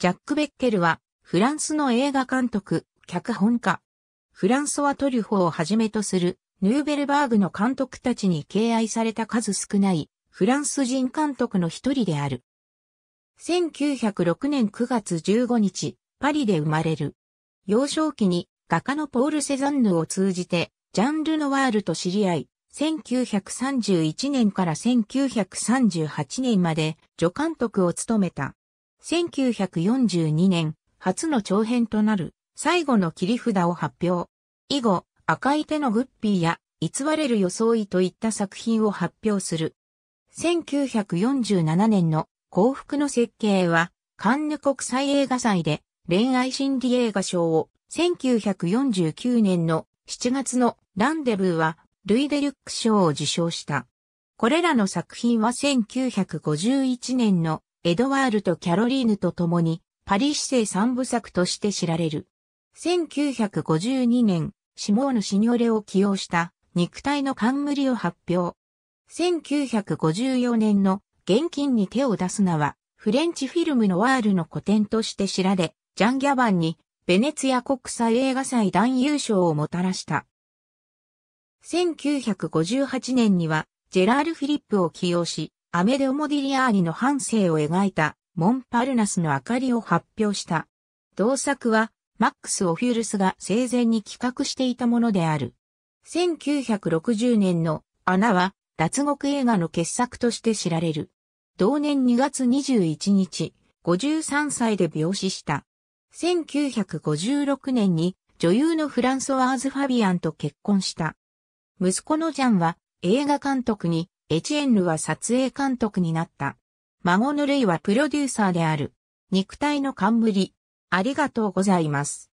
ジャック・ベッケルは、フランスの映画監督、脚本家。フランソワ・トリュフをはじめとする、ヌーベルバーグの監督たちに敬愛された数少ない、フランス人監督の一人である。1906年9月15日、パリで生まれる。幼少期に画家のポール・セザンヌを通じて、ジャンル・ノワールと知り合い、1931年から1938年まで助監督を務めた。1942年、初の長編となる、最後の切り札を発表。以後、赤い手のグッピーや、偽れる装いといった作品を発表する。1947年の幸福の設計は、カンヌ国際映画祭で恋愛心理映画賞を、1949年の7月のランデブーは、ルイ・デリュック賞を受賞した。これらの作品は1951年のエドワールとキャロリーヌと共に、パリ市政三部作として知られる。1952年、シモーヌ・シニョレを起用した肉体の冠を発表。1954年の現金に手を出すなは、フレンチフィルムのワールの古典として知られ、ジャン・ギャバンにベネツィア国際映画祭男優賞をもたらした。1958年には、ジェラール・フィリップを起用し、アメデオ・モディリアーニの半生を描いたモンパルナスの明かりを発表した。同作は、マックス・オフィュルスが生前に企画していたものである。1960年の穴は脱獄映画の傑作として知られる。同年2月21日、53歳で病死した。1956年に女優のフランソワーズ・ファビアンと結婚した。息子のジャンは映画監督にエチエンヌは撮影監督になった。孫のルイはプロデューサーである。肉体の冠。ありがとうございます。